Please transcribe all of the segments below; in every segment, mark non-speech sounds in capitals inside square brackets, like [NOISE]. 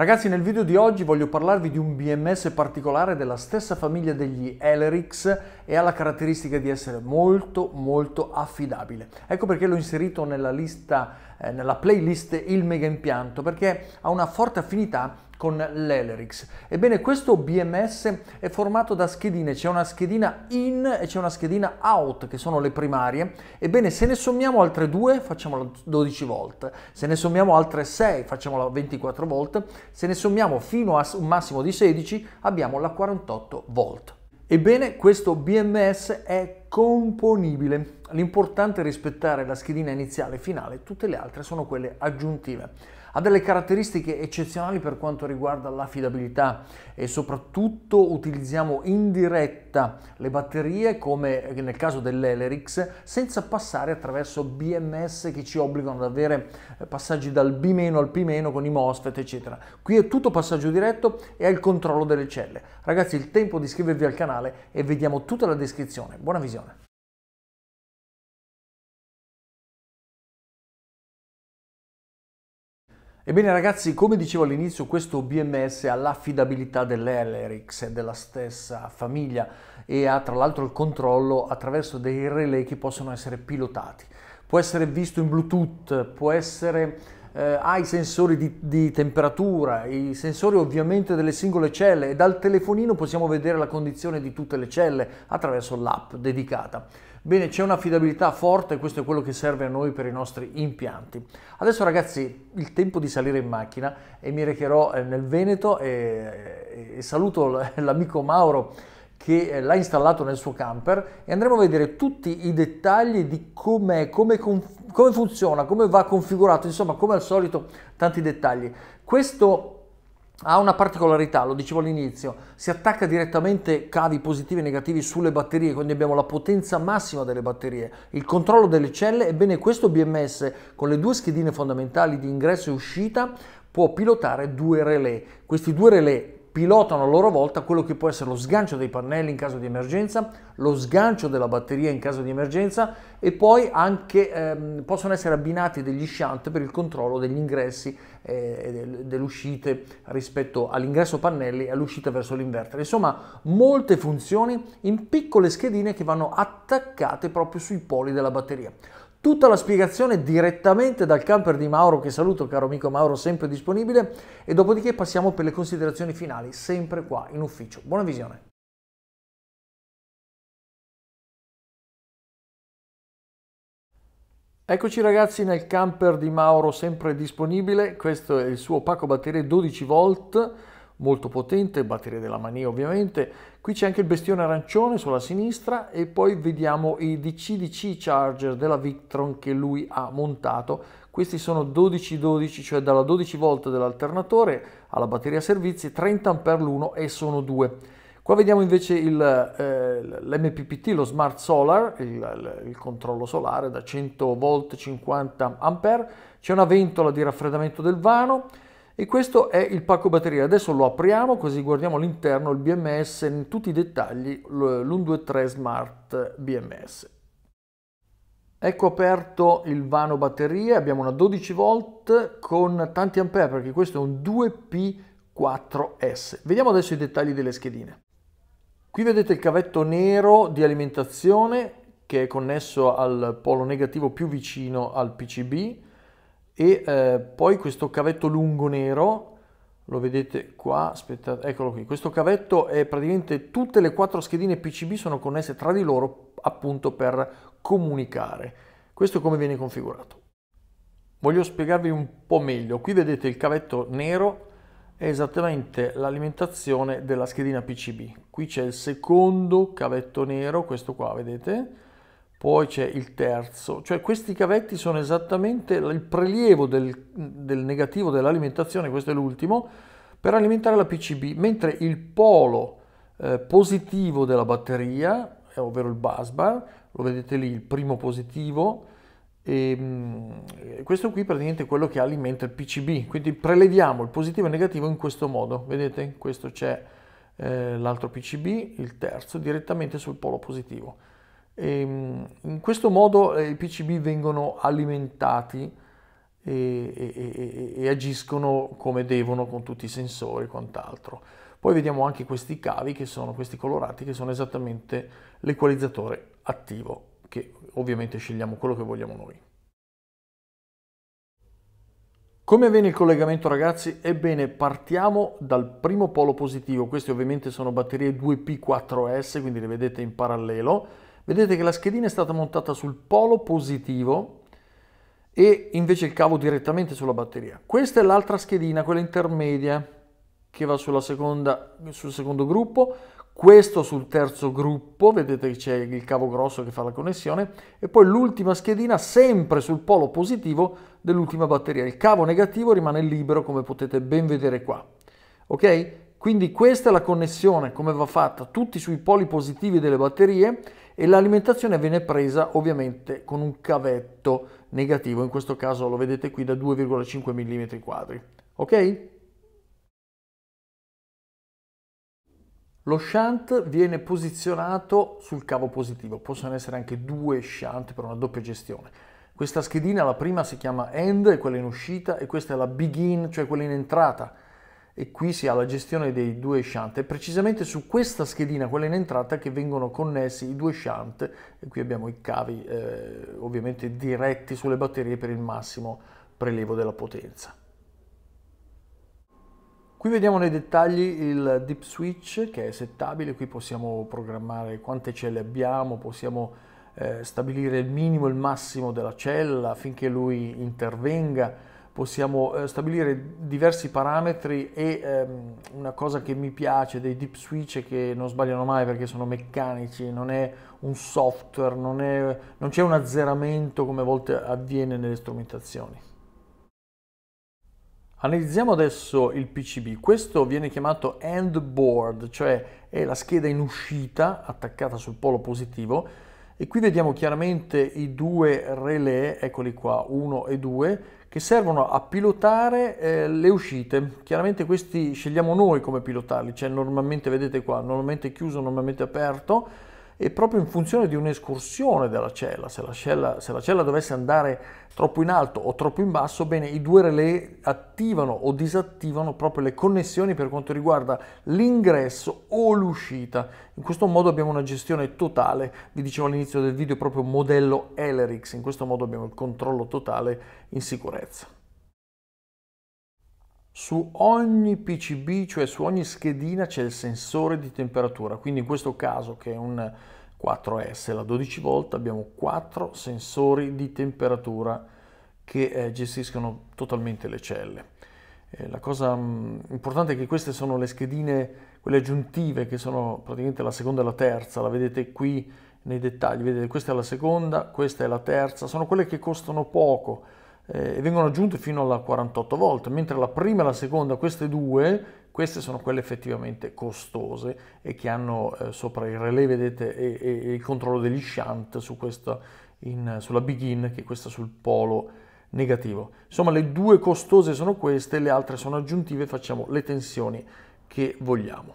Ragazzi nel video di oggi voglio parlarvi di un BMS particolare della stessa famiglia degli Elerix e ha la caratteristica di essere molto molto affidabile. Ecco perché l'ho inserito nella lista, eh, nella playlist Il Mega Impianto perché ha una forte affinità con l'Elerix. Ebbene, questo BMS è formato da schedine, c'è una schedina in e c'è una schedina out, che sono le primarie. Ebbene, se ne sommiamo altre due, facciamola 12 volt, se ne sommiamo altre 6, facciamola 24 volt, se ne sommiamo fino a un massimo di 16, abbiamo la 48 volt. Ebbene, questo BMS è componibile. L'importante è rispettare la schedina iniziale e finale, tutte le altre sono quelle aggiuntive ha delle caratteristiche eccezionali per quanto riguarda l'affidabilità e soprattutto utilizziamo in diretta le batterie come nel caso dell'Elerix senza passare attraverso BMS che ci obbligano ad avere eh, passaggi dal B- al P- con i MOSFET eccetera. Qui è tutto passaggio diretto e hai il controllo delle celle. Ragazzi il tempo di iscrivervi al canale e vediamo tutta la descrizione. Buona visione! Ebbene ragazzi, come dicevo all'inizio, questo BMS ha l'affidabilità dell'Elerix, è della stessa famiglia e ha tra l'altro il controllo attraverso dei relay che possono essere pilotati. Può essere visto in Bluetooth, può essere eh, ha i sensori di, di, temperatura, i sensori ovviamente delle singole celle e dal telefonino possiamo vedere la condizione di tutte le celle attraverso l'app dedicata. Bene, c'è un'affidabilità forte, questo è quello che serve a noi per i nostri impianti. Adesso ragazzi, il tempo di salire in macchina e mi recherò eh, nel Veneto e, e saluto [LAUGHS] l'amico Mauro che eh, l'ha installato nel suo camper e andremo a vedere tutti i dettagli di com'è, come, come come funziona, come va configurato, insomma come al solito tanti dettagli. Questo ha una particolarità, lo dicevo all'inizio, si attacca direttamente cavi positivi e negativi sulle batterie, quindi abbiamo la potenza massima delle batterie, il controllo delle celle, ebbene questo BMS con le due schedine fondamentali di ingresso e uscita può pilotare due relè. Questi due relè pilotano a loro volta quello che può essere lo sgancio dei pannelli in caso di emergenza, lo sgancio della batteria in caso di emergenza e poi anche ehm, possono essere abbinati degli shunt per il controllo degli ingressi eh, e eh, delle uscite rispetto all'ingresso pannelli e all'uscita verso l'inverter. Insomma, molte funzioni in piccole schedine che vanno attaccate proprio sui poli della batteria tutta la spiegazione direttamente dal camper di Mauro, che saluto, caro amico Mauro, sempre disponibile, e dopodiché passiamo per le considerazioni finali, sempre qua in ufficio. Buona visione! Eccoci ragazzi nel camper di Mauro sempre disponibile, questo è il suo pacco batterie 12 v molto potente, batteria della mania ovviamente. Qui c'è anche il bestione arancione sulla sinistra e poi vediamo i DC-DC charger della Victron che lui ha montato. Questi sono 12-12, cioè dalla 12 volt dell'alternatore alla batteria servizi, 30 A l'uno e sono due. Qua vediamo invece l'MPPT, eh, lo Smart Solar, il, il, controllo solare da 100 volt 50 A. C'è una ventola di raffreddamento del vano, e questo è il pacco batteria. Adesso lo apriamo così guardiamo l'interno, il BMS, in tutti i dettagli l'123 Smart BMS. Ecco aperto il vano batterie, abbiamo una 12 volt con tanti ampere perché questo è un 2P4S. Vediamo adesso i dettagli delle schedine. Qui vedete il cavetto nero di alimentazione che è connesso al polo negativo più vicino al PCB e eh, poi questo cavetto lungo nero lo vedete qua aspettate eccolo qui questo cavetto è praticamente tutte le quattro schedine pcb sono connesse tra di loro appunto per comunicare questo è come viene configurato voglio spiegarvi un po meglio qui vedete il cavetto nero è esattamente l'alimentazione della schedina pcb qui c'è il secondo cavetto nero questo qua vedete poi c'è il terzo, cioè questi cavetti sono esattamente il prelievo del, del negativo dell'alimentazione, questo è l'ultimo, per alimentare la PCB, mentre il polo eh, positivo della batteria, eh, ovvero il busbar, lo vedete lì, il primo positivo, e ehm, eh, questo qui praticamente è quello che alimenta il PCB, quindi preleviamo il positivo e il negativo in questo modo, vedete? Questo c'è eh, l'altro PCB, il terzo, direttamente sul polo positivo. E ehm, in questo modo eh, i PCB vengono alimentati e, e, e, agiscono come devono con tutti i sensori e quant'altro. Poi vediamo anche questi cavi che sono questi colorati che sono esattamente l'equalizzatore attivo che ovviamente scegliamo quello che vogliamo noi. Come avviene il collegamento ragazzi? Ebbene partiamo dal primo polo positivo, queste ovviamente sono batterie 2P4S quindi le vedete in parallelo Vedete che la schedina è stata montata sul polo positivo e invece il cavo direttamente sulla batteria. Questa è l'altra schedina, quella intermedia, che va seconda, sul secondo gruppo, questo sul terzo gruppo, vedete che c'è il cavo grosso che fa la connessione, e poi l'ultima schedina sempre sul polo positivo dell'ultima batteria. Il cavo negativo rimane libero come potete ben vedere qua. Ok? Quindi questa è la connessione, come va fatta, tutti sui poli positivi delle batterie e l'alimentazione viene presa ovviamente con un cavetto negativo, in questo caso lo vedete qui da 2,5 mm quadri. Ok? Lo shunt viene posizionato sul cavo positivo, possono essere anche due shunt per una doppia gestione. Questa schedina, la prima si chiama end, quella in uscita, e questa è la begin, cioè quella in entrata e qui si ha la gestione dei due shunt. È precisamente su questa schedina, quella in entrata, che vengono connessi i due shunt. E qui abbiamo i cavi eh, ovviamente diretti sulle batterie per il massimo prelevo della potenza. Qui vediamo nei dettagli il dip switch che è settabile, qui possiamo programmare quante celle abbiamo, possiamo eh, stabilire il minimo e il massimo della cella affinché lui intervenga possiamo eh, stabilire diversi parametri e ehm, una cosa che mi piace dei deep switch è che non sbagliano mai perché sono meccanici, non è un software, non, è, non c'è un azzeramento come a volte avviene nelle strumentazioni. Analizziamo adesso il PCB, questo viene chiamato end board, cioè è la scheda in uscita attaccata sul polo positivo e qui vediamo chiaramente i due relè, eccoli qua, 1 e 2, che servono a pilotare eh, le uscite. Chiaramente questi scegliamo noi come pilotarli, cioè normalmente vedete qua, normalmente chiuso, normalmente aperto, e proprio in funzione di un'escursione della cella. Se la cella, se la cella dovesse andare troppo in alto o troppo in basso, bene, i due relè attivano o disattivano proprio le connessioni per quanto riguarda l'ingresso o l'uscita. In questo modo abbiamo una gestione totale, vi dicevo all'inizio del video, proprio modello Elerix. In questo modo abbiamo il controllo totale in sicurezza su ogni PCB, cioè su ogni schedina c'è il sensore di temperatura, quindi in questo caso che è un 4S, la 12 v abbiamo quattro sensori di temperatura che eh, gestiscono totalmente le celle. Eh, la cosa mm, importante è che queste sono le schedine, quelle aggiuntive che sono praticamente la seconda e la terza, la vedete qui nei dettagli, vedete questa è la seconda, questa è la terza, sono quelle che costano poco, eh, vengono aggiunte fino alla 48 volt, mentre la prima e la seconda, queste due, queste sono quelle effettivamente costose e che hanno eh, sopra il relè, vedete, e, e, e, il controllo degli shunt su questa in, sulla begin che è questa sul polo negativo. Insomma, le due costose sono queste, le altre sono aggiuntive, facciamo le tensioni che vogliamo.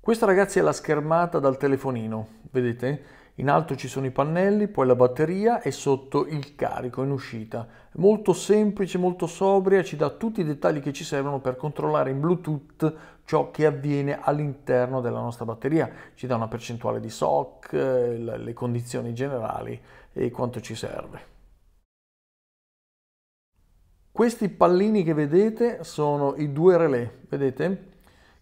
Questa ragazzi è la schermata dal telefonino, vedete? In alto ci sono i pannelli, poi la batteria e sotto il carico in uscita. Molto semplice, molto sobria, ci dà tutti i dettagli che ci servono per controllare in Bluetooth ciò che avviene all'interno della nostra batteria. Ci dà una percentuale di SOC, le condizioni generali e quanto ci serve. Questi pallini che vedete sono i due relè, vedete?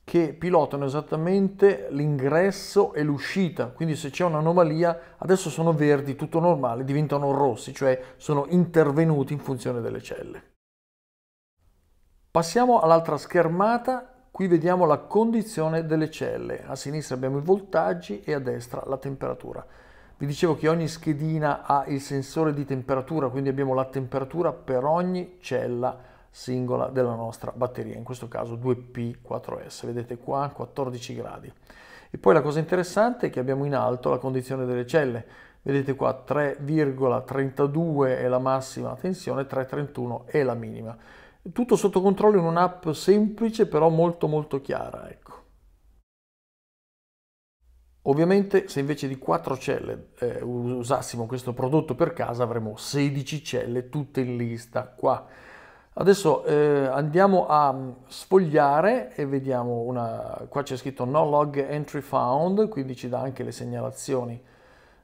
che pilotano esattamente l'ingresso e l'uscita, quindi se c'è un'anomalia adesso sono verdi, tutto normale, diventano rossi, cioè sono intervenuti in funzione delle celle. Passiamo all'altra schermata, qui vediamo la condizione delle celle, a sinistra abbiamo i voltaggi e a destra la temperatura. Vi dicevo che ogni schedina ha il sensore di temperatura, quindi abbiamo la temperatura per ogni cella singola della nostra batteria, in questo caso 2P4S, vedete qua 14 gradi. E poi la cosa interessante è che abbiamo in alto la condizione delle celle, vedete qua 3,32 è la massima tensione, 3,31 è la minima. Tutto sotto controllo in un'app semplice però molto molto chiara. Ecco. Ovviamente se invece di 4 celle eh, usassimo questo prodotto per casa avremmo 16 celle tutte in lista qua Adesso eh, andiamo a sfogliare e vediamo una... qua c'è scritto no log entry found, quindi ci dà anche le segnalazioni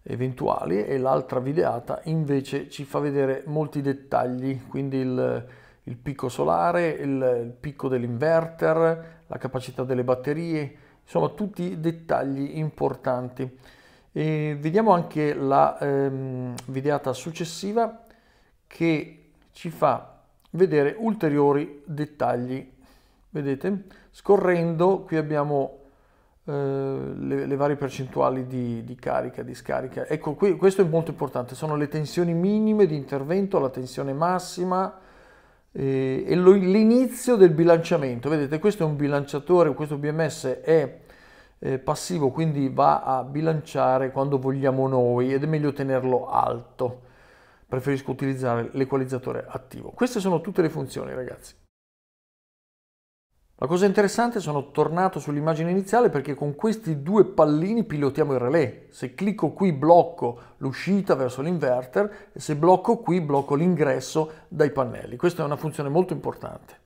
eventuali e l'altra videata invece ci fa vedere molti dettagli, quindi il, il picco solare, il, il picco dell'inverter, la capacità delle batterie, insomma tutti dettagli importanti. E vediamo anche la ehm, videata successiva che ci fa vedere ulteriori dettagli. Vedete? Scorrendo qui abbiamo eh, le, le, varie percentuali di, di carica, di scarica. Ecco, qui, questo è molto importante, sono le tensioni minime di intervento, la tensione massima eh, e l'inizio del bilanciamento. Vedete, questo è un bilanciatore, questo BMS è eh, passivo, quindi va a bilanciare quando vogliamo noi ed è meglio tenerlo alto preferisco utilizzare l'equalizzatore attivo. Queste sono tutte le funzioni ragazzi. La cosa interessante sono tornato sull'immagine iniziale perché con questi due pallini pilotiamo il relè. Se clicco qui blocco l'uscita verso l'inverter e se blocco qui blocco l'ingresso dai pannelli. Questa è una funzione molto importante.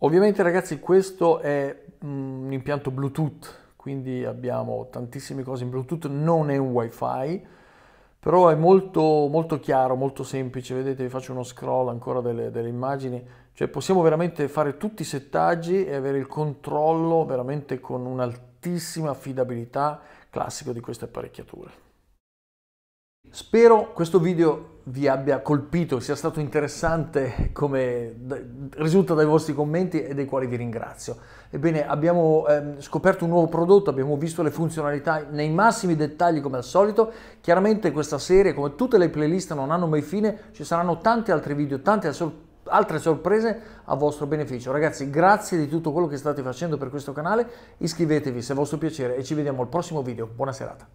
Ovviamente ragazzi questo è mm, un impianto Bluetooth, quindi abbiamo tantissime cose in Bluetooth, non è un wifi, però è molto, molto chiaro, molto semplice, vedete vi faccio uno scroll ancora delle, delle immagini, cioè possiamo veramente fare tutti i settaggi e avere il controllo veramente con un'altissima affidabilità classico di queste apparecchiature. Spero questo video vi abbia colpito, sia stato interessante come risulta dai vostri commenti e dei quali vi ringrazio. Ebbene, abbiamo ehm, scoperto un nuovo prodotto, abbiamo visto le funzionalità nei massimi dettagli come al solito. Chiaramente questa serie, come tutte le playlist, non hanno mai fine, ci saranno tanti altri video, tante sorprese altre sorprese a vostro beneficio. Ragazzi, grazie di tutto quello che state facendo per questo canale, iscrivetevi se è vostro piacere e ci vediamo al prossimo video. Buona serata.